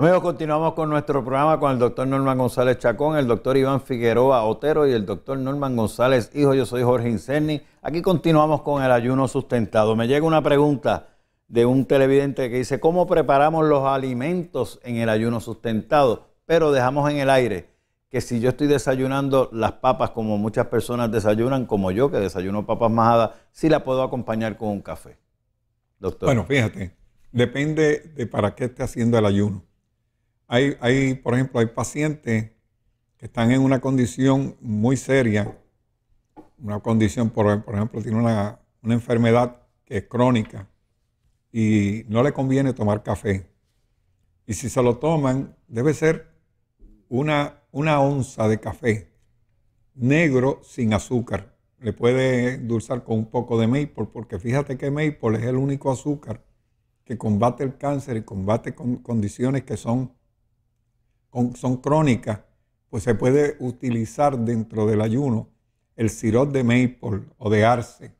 Amigos, continuamos con nuestro programa con el doctor Norman González Chacón, el doctor Iván Figueroa Otero y el doctor Norman González Hijo. Yo soy Jorge Incerni. Aquí continuamos con el ayuno sustentado. Me llega una pregunta de un televidente que dice, ¿cómo preparamos los alimentos en el ayuno sustentado? pero dejamos en el aire que si yo estoy desayunando las papas como muchas personas desayunan, como yo que desayuno papas majadas, sí la puedo acompañar con un café. Doctor. Bueno, fíjate, depende de para qué esté haciendo el ayuno. Hay, hay, por ejemplo, hay pacientes que están en una condición muy seria, una condición, por, ejemplo, tiene una, una enfermedad que es crónica y no le conviene tomar café. Y si se lo toman, debe ser una, una onza de café negro sin azúcar. Le puede endulzar con un poco de maple, porque fíjate que maple es el único azúcar que combate el cáncer y combate con condiciones que son, son crónicas, pues se puede utilizar dentro del ayuno el sirop de maple o de arce.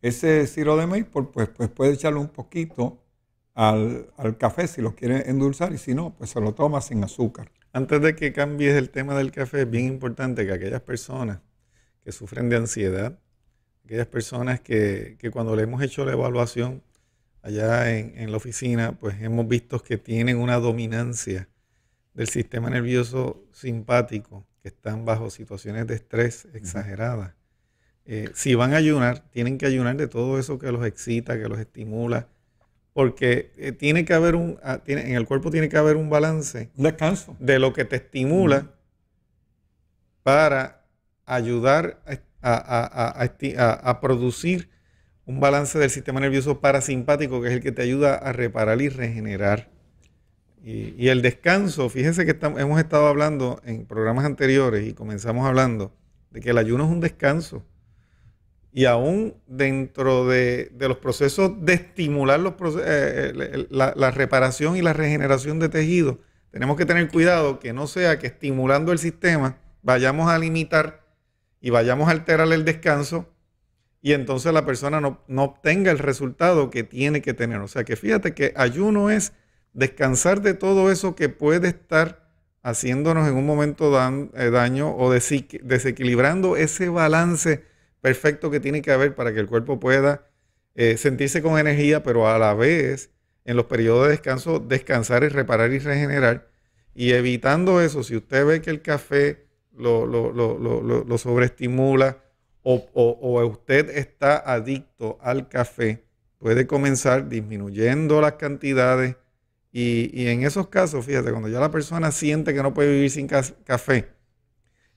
Ese sirope de maple, pues, pues puede echarle un poquito al café si lo quiere endulzar y si no, pues se lo toma sin azúcar. Antes de que cambies el tema del café, es bien importante que aquellas personas que sufren de ansiedad, aquellas personas que, cuando le hemos hecho la evaluación allá en, la oficina, pues hemos visto que tienen una dominancia del sistema nervioso simpático, que están bajo situaciones de estrés exageradas. Eh, si van a ayunar, tienen que ayunar de todo eso que los excita, que los estimula, porque eh, tiene que haber un, ah, en el cuerpo tiene que haber un balance. descanso. De lo que te estimula para ayudar a, producir un balance del sistema nervioso parasimpático, que es el que te ayuda a reparar y regenerar. Y, el descanso, fíjese que hemos estado hablando en programas anteriores y comenzamos hablando de que el ayuno es un descanso y aún dentro de, los procesos de estimular los eh, la, reparación y la regeneración de tejido, tenemos que tener cuidado que no sea que estimulando el sistema vayamos a limitar y vayamos a alterar el descanso y entonces la persona no, obtenga el resultado que tiene que tener. O sea que fíjate que ayuno es descansar de todo eso que puede estar haciéndonos en un momento eh, daño o desequilibrando ese balance perfecto que tiene que haber para que el cuerpo pueda eh, sentirse con energía, pero a la vez en los periodos de descanso descansar y reparar y regenerar. Y evitando eso, si usted ve que el café lo, lo, sobreestimula o, usted está adicto al café, puede comenzar disminuyendo las cantidades. Y, en esos casos, fíjate, cuando ya la persona siente que no puede vivir sin café,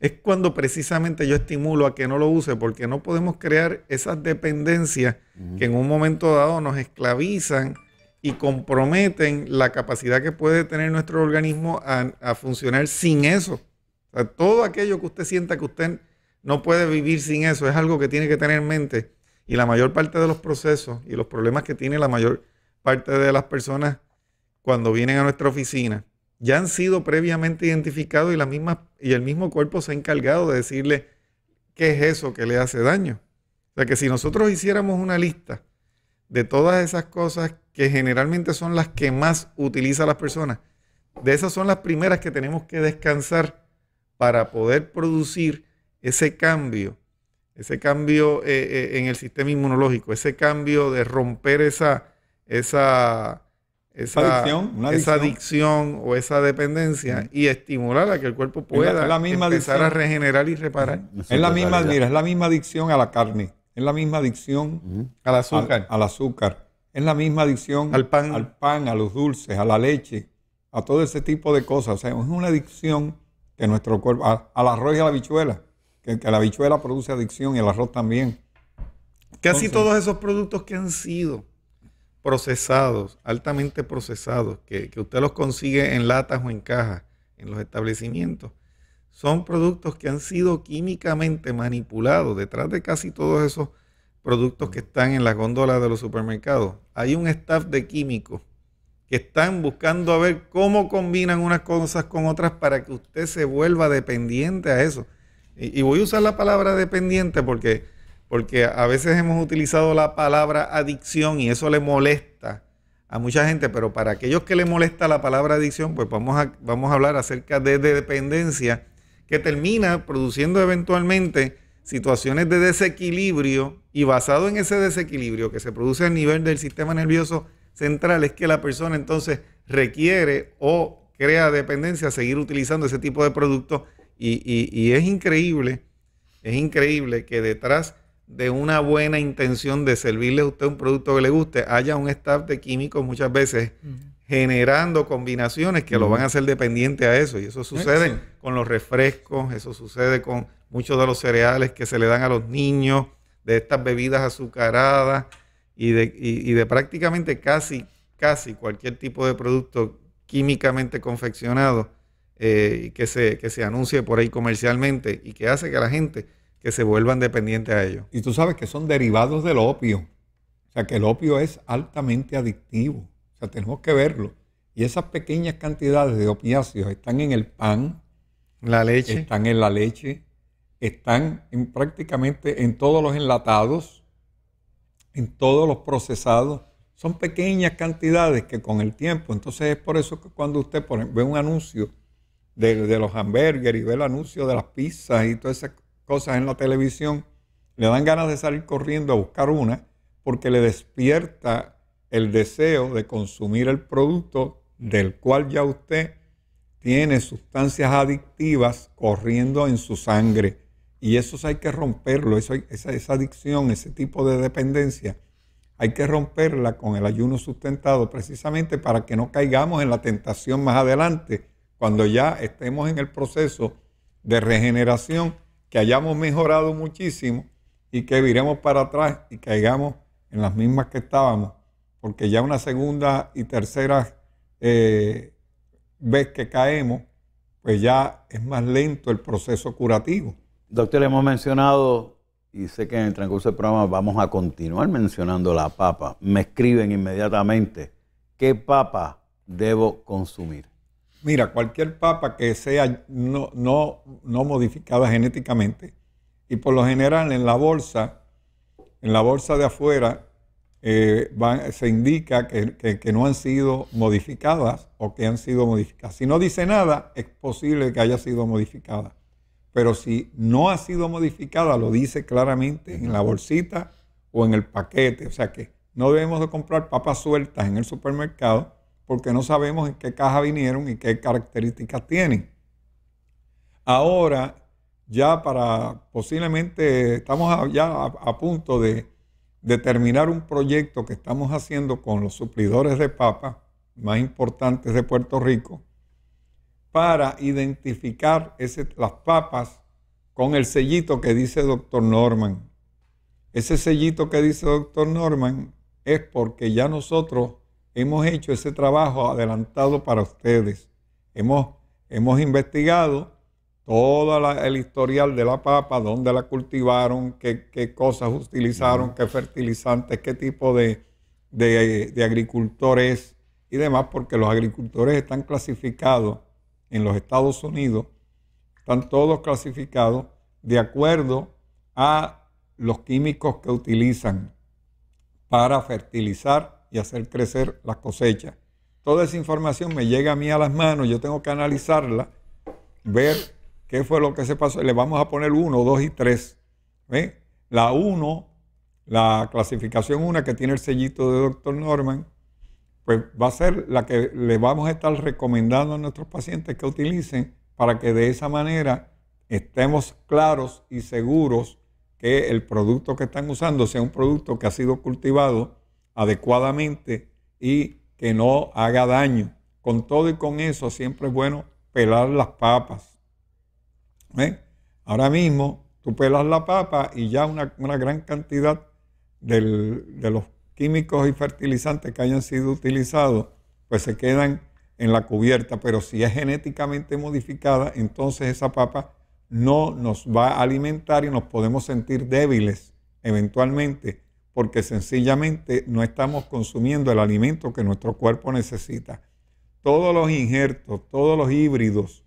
es cuando precisamente yo estimulo a que no lo use, porque no podemos crear esas dependencias que en un momento dado nos esclavizan y comprometen la capacidad que puede tener nuestro organismo a, funcionar sin eso. todo aquello que usted sienta que usted no puede vivir sin eso es algo que tiene que tener en mente. Y la mayor parte de los procesos y los problemas que tiene la mayor parte de las personas cuando vienen a nuestra oficina ya han sido previamente identificados y, el mismo cuerpo se ha encargado de decirle qué es eso que le hace daño. O sea que si nosotros hiciéramos una lista de todas esas cosas que generalmente son las que más utilizan las personas, de esas son las primeras que tenemos que descansar para poder producir ese cambio, ese cambio eh, eh, en el sistema inmunológico, ese cambio de romper esa, esa esa, adicción? o esa dependencia y estimular a que el cuerpo pueda empezar a regenerar y reparar. Es la misma, es la misma adicción a la carne, es la misma adicción al azúcar, al, azúcar, es la misma adicción al pan, al pan, a los dulces, a la leche, a todo ese tipo de cosas. O sea, es una adicción que nuestro cuerpo, al arroz y a la bichuela, que, la bichuela produce adicción y el arroz también. Casi todos esos productos que han sido procesados, altamente procesados, que, usted los consigue en latas o en cajas en los establecimientos, son productos que han sido químicamente manipulados. Detrás de casi todos esos productos que están en las góndolas de los supermercados, hay un staff de químicos que están buscando a ver cómo combinan unas cosas con otras para que usted se vuelva dependiente a eso. y voy a usar la palabra dependiente porque porque a veces hemos utilizado la palabra adicción y eso le molesta a mucha gente, pero para aquellos que le molesta la palabra adicción, pues vamos a, vamos a hablar acerca de, dependencia que termina produciendo eventualmente situaciones de desequilibrio y basado en ese desequilibrio que se produce a nivel del sistema nervioso central es que la persona entonces requiere o crea dependencia a seguir utilizando ese tipo de productos y, y, y es increíble, es increíble que detrás de una buena intención de servirle a usted un producto que le guste, haya un staff de químicos muchas veces generando combinaciones que lo van a hacer dependiente a eso. Y eso sucede con los refrescos, eso sucede con muchos de los cereales que se le dan a los niños, de estas bebidas azucaradas y de, de prácticamente casi, casi cualquier tipo de producto químicamente confeccionado eh, que, se, que se anuncie por ahí comercialmente y que hace que la gente que se vuelvan dependientes a ellos. Y tú sabes que son derivados del opio. O sea, que el opio es altamente adictivo. O sea, tenemos que verlo. Y esas pequeñas cantidades de opiáceos están en el pan, la leche. Están en la leche, están en prácticamente en todos los enlatados, en todos los procesados. Son pequeñas cantidades que con el tiempo, entonces es por eso que cuando usted ve un anuncio de, los hamburgers y ve el anuncio de las pizzas y todas esas cosas en la televisión, le dan ganas de salir corriendo a buscar una porque le despierta el deseo de consumir el producto del cual ya usted tiene sustancias adictivas corriendo en su sangre. Y eso hay que romperlo, esa, esa adicción, ese tipo de dependencia, hay que romperla con el ayuno sustentado precisamente para que no caigamos en la tentación más adelante, cuando ya estemos en el proceso de regeneración que hayamos mejorado muchísimo y que viremos para atrás y caigamos en las mismas que estábamos, porque ya una segunda y tercera eh, vez que caemos, pues ya es más lento el proceso curativo. Doctor, hemos mencionado, y sé que en el transcurso del programa vamos a continuar mencionando la papa. Me escriben inmediatamente, ¿qué papa debo consumir? Mira, cualquier papa que sea no, no, modificada genéticamente, y por lo general en la bolsa, en la bolsa de afuera, eh, se indica que, que, no han sido modificadas o que han sido modificadas. Si no dice nada, es posible que haya sido modificada. Pero si no ha sido modificada, lo dice claramente en la bolsita o en el paquete. O sea que no debemos de comprar papas sueltas en el supermercado porque no sabemos en qué caja vinieron y qué características tienen. Ahora, ya para posiblemente, estamos ya a, punto de terminar un proyecto que estamos haciendo con los suplidores de papas más importantes de Puerto Rico para identificar las papas con el sellito que dice Dr. Norman. Ese sellito que dice doctor Norman es porque ya nosotros hemos hecho ese trabajo adelantado para ustedes. Hemos, hemos investigado todo el historial de la papa, dónde la cultivaron, qué, cosas utilizaron, qué fertilizantes, qué tipo de, de, de agricultores y demás, porque los agricultores están clasificados en los Estados Unidos, están todos clasificados de acuerdo a los químicos que utilizan para fertilizar y hacer crecer las cosechas Toda esa información me llega a mí a las manos, yo tengo que analizarla, ver qué fue lo que se pasó. Le vamos a poner uno dos y tres La 1, la clasificación una que tiene el sellito de doctor Norman, pues va a ser la que le vamos a estar recomendando a nuestros pacientes que utilicen para que de esa manera estemos claros y seguros que el producto que están usando sea un producto que ha sido cultivado adecuadamente y que no haga daño. Con todo y con eso siempre es bueno pelar las papas. Ahora mismo tú pelas la papa y ya una, gran cantidad de los químicos y fertilizantes que hayan sido utilizados, pues se quedan en la cubierta, pero si es genéticamente modificada, entonces esa papa no nos va a alimentar y nos podemos sentir débiles eventualmente porque sencillamente no estamos consumiendo el alimento que nuestro cuerpo necesita. Todos los injertos, todos los híbridos,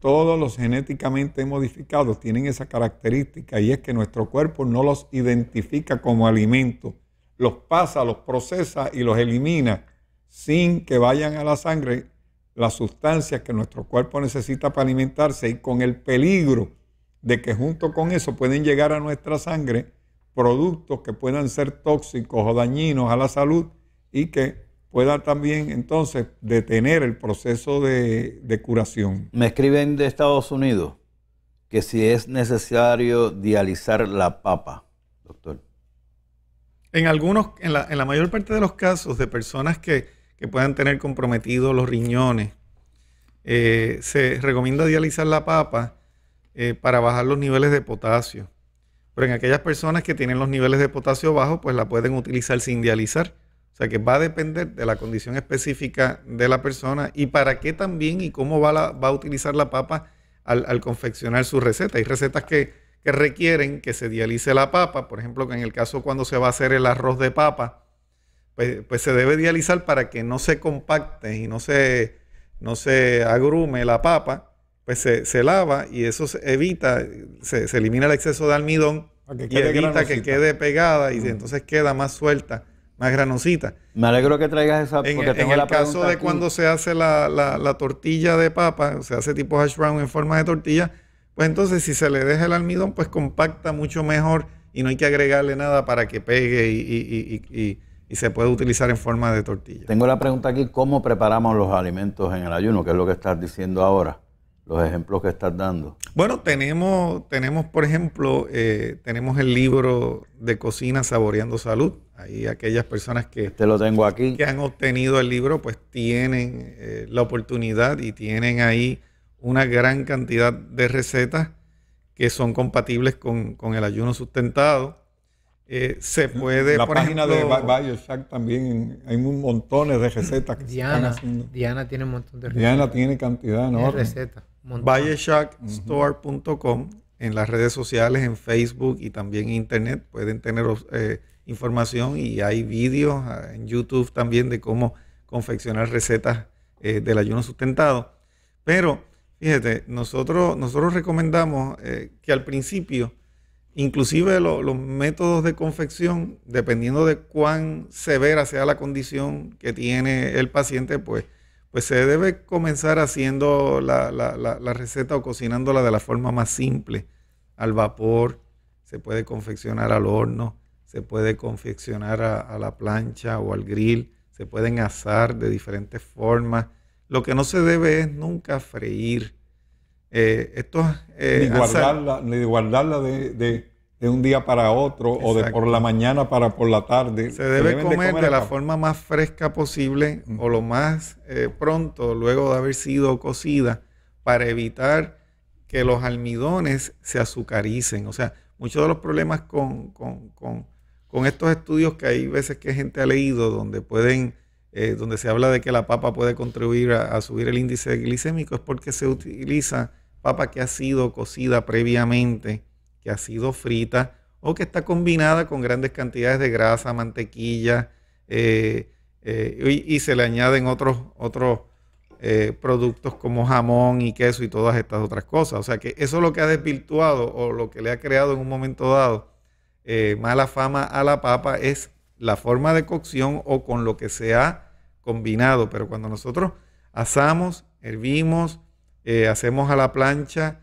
todos los genéticamente modificados tienen esa característica y es que nuestro cuerpo no los identifica como alimento, los pasa, los procesa y los elimina sin que vayan a la sangre las sustancias que nuestro cuerpo necesita para alimentarse y con el peligro de que junto con eso pueden llegar a nuestra sangre productos que puedan ser tóxicos o dañinos a la salud y que pueda también entonces detener el proceso de, curación. Me escriben de Estados Unidos que si es necesario dializar la papa, doctor. En algunos, en la, mayor parte de los casos de personas que, puedan tener comprometidos los riñones, eh, se recomienda dializar la papa eh, para bajar los niveles de potasio. Pero en aquellas personas que tienen los niveles de potasio bajo, pues la pueden utilizar sin dializar. O sea que va a depender de la condición específica de la persona y para qué también y cómo va, a utilizar la papa al, confeccionar su receta. Hay recetas que, requieren que se dialice la papa, por ejemplo, que en el caso cuando se va a hacer el arroz de papa, pues, pues se debe dializar para que no se compacte y no se, no se agrume la papa pues se, lava y eso evita, se, elimina el exceso de almidón que evita que quede pegada y entonces queda más suelta, más granosita. Me alegro que traigas esa porque e-, tengo en el caso de cuando se hace la, la, tortilla de papa, se hace tipo hash brown en forma de tortilla, pues entonces si se le deja el almidón, pues compacta mucho mejor y no hay que agregarle nada para que pegue y, y, y, y y se puede utilizar en forma de tortilla. Tengo la pregunta aquí, ¿cómo preparamos los alimentos en el ayuno? Que es lo que estás diciendo ahora los ejemplos que estás dando. Bueno, tenemos, tenemos por ejemplo, eh, tenemos el libro de cocina Saboreando Salud. Ahí aquellas personas que, este lo tengo aquí. que han obtenido el libro, pues tienen eh, la oportunidad y tienen ahí una gran cantidad de recetas que son compatibles con, el ayuno sustentado. Eh, se puede. La página de BioShack también hay un montones de recetas que Diana, están Diana tiene un montón de recetas. Diana tiene cantidad ¿no? De recetas. BuyAShackStore.com en las redes sociales, en Facebook y también en Internet. Pueden tener eh, información y hay vídeos ah, en YouTube también de cómo confeccionar recetas eh, del ayuno sustentado. Pero, fíjate, nosotros, nosotros recomendamos eh, que al principio, inclusive los métodos de confección, dependiendo de cuán severa sea la condición que tiene el paciente, pues pues se debe comenzar haciendo la, receta o cocinándola de la forma más simple, al vapor, se puede confeccionar al horno, se puede confeccionar a, la plancha o al grill, se pueden asar de diferentes formas. Lo que no se debe es nunca freír. Eh, esto, eh, ni guardarla, de de un día para otro o de por la mañana para por la tarde. Se debe comer de, la forma más fresca posible o lo más eh, pronto luego de haber sido cocida para evitar que los almidones se azucaricen. O sea, muchos de los problemas con, estos estudios que hay veces que gente ha leído donde pueden... Eh, donde se habla de que la papa puede contribuir a subir el índice glicémico es porque se utiliza papa que ha sido cocida previamente que ha sido frita o que está combinada con grandes cantidades de grasa, mantequilla, eh, eh, y, se le añaden otros, otros eh, productos como jamón y queso y todas estas otras cosas. O sea que eso es lo que ha desvirtuado o lo que le ha creado en un momento dado mala fama a la papa es la forma de cocción o con lo que se ha combinado. Pero cuando nosotros asamos, hervimos, hacemos a la plancha,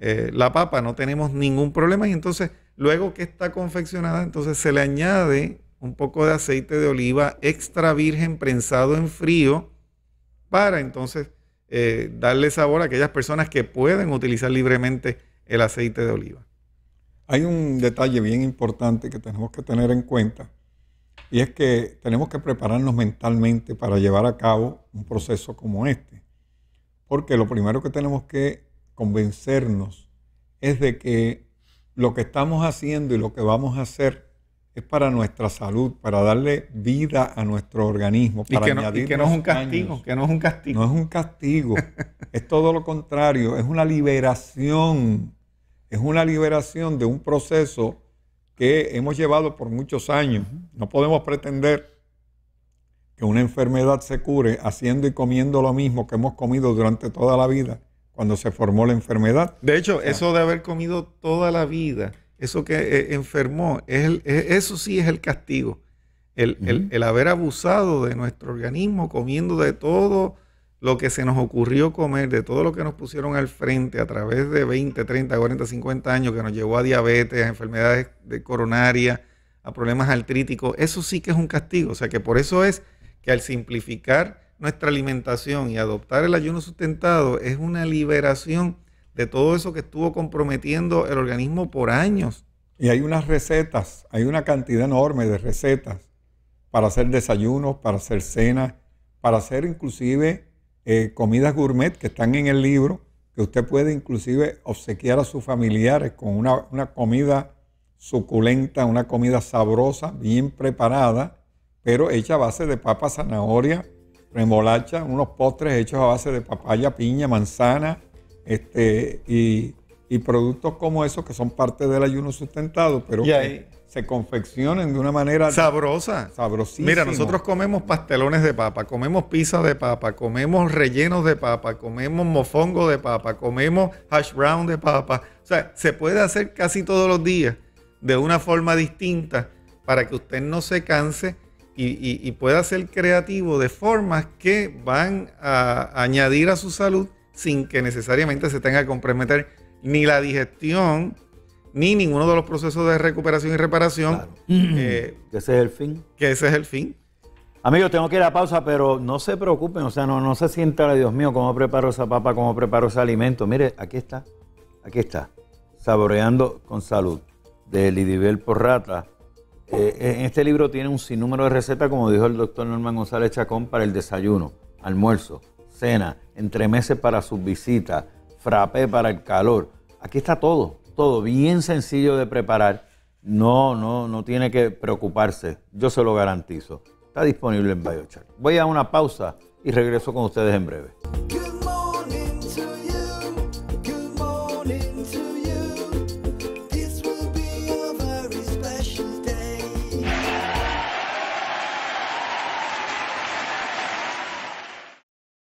eh, la papa, no tenemos ningún problema. Y entonces, luego que está confeccionada, entonces se le añade un poco de aceite de oliva extra virgen prensado en frío para entonces eh, darle sabor a aquellas personas que pueden utilizar libremente el aceite de oliva. Hay un detalle bien importante que tenemos que tener en cuenta y es que tenemos que prepararnos mentalmente para llevar a cabo un proceso como este. Porque lo primero que tenemos que convencernos es de que lo que estamos haciendo y lo que vamos a hacer es para nuestra salud, para darle vida a nuestro organismo. Para y que, no, es un castigo, que no es un castigo. No es un castigo, es todo lo contrario, es una liberación, es una liberación de un proceso que hemos llevado por muchos años. No podemos pretender que una enfermedad se cure haciendo y comiendo lo mismo que hemos comido durante toda la vida cuando se formó la enfermedad. De hecho, eso de haber comido toda la vida, eso que eh, enfermó, eso sí es el castigo. El, haber abusado de nuestro organismo comiendo de todo lo que se nos ocurrió comer, de todo lo que nos pusieron al frente a través de 20, 30, 40, 50 años que nos llevó a diabetes, a enfermedades de coronarias, a problemas artríticos, eso sí que es un castigo. O sea que por eso es que al simplificar nuestra alimentación y adoptar el ayuno sustentado es una liberación de todo eso que estuvo comprometiendo el organismo por años. Y hay unas recetas, hay una cantidad enorme de recetas para hacer desayunos, para hacer cenas, para hacer inclusive eh, comidas gourmet que están en el libro, que usted puede inclusive obsequiar a sus familiares con una, una comida suculenta, una comida sabrosa, bien preparada, pero hecha a base de papa, zanahoria, remolacha, unos postres hechos a base de papaya, piña, manzana, este, y, productos como esos que son parte del ayuno sustentado, pero que se confeccionen de una manera sabrosa. Sabrosísima. Mira, nosotros comemos pastelones de papa, comemos pizza de papa, comemos rellenos de papa, comemos mofongo de papa, comemos hash brown de papa. O sea, se puede hacer casi todos los días de una forma distinta para que usted no se canse y, pueda ser creativo de formas que van a añadir a su salud sin que necesariamente se tenga que comprometer ni la digestión ni ninguno de los procesos de recuperación y reparación. Eh, mm. que ese es el fin. Que ese es el fin. Amigos, tengo que ir a pausa, pero no se preocupen, o sea, no, no se sientan, Dios mío, cómo preparo esa papa, cómo preparo ese alimento. Mire, aquí está, aquí está, saboreando con salud, de Lidibel Porrata eh, eh, en este libro tiene un sinnúmero de recetas, como dijo el doctor Norman González Chacón, para el desayuno, almuerzo, cena, entremeses para sus visitas, frappé para el calor. Aquí está todo, todo bien sencillo de preparar. No, no, no tiene que preocuparse, yo se lo garantizo. Está disponible en Biochar. Voy a una pausa y regreso con ustedes en breve.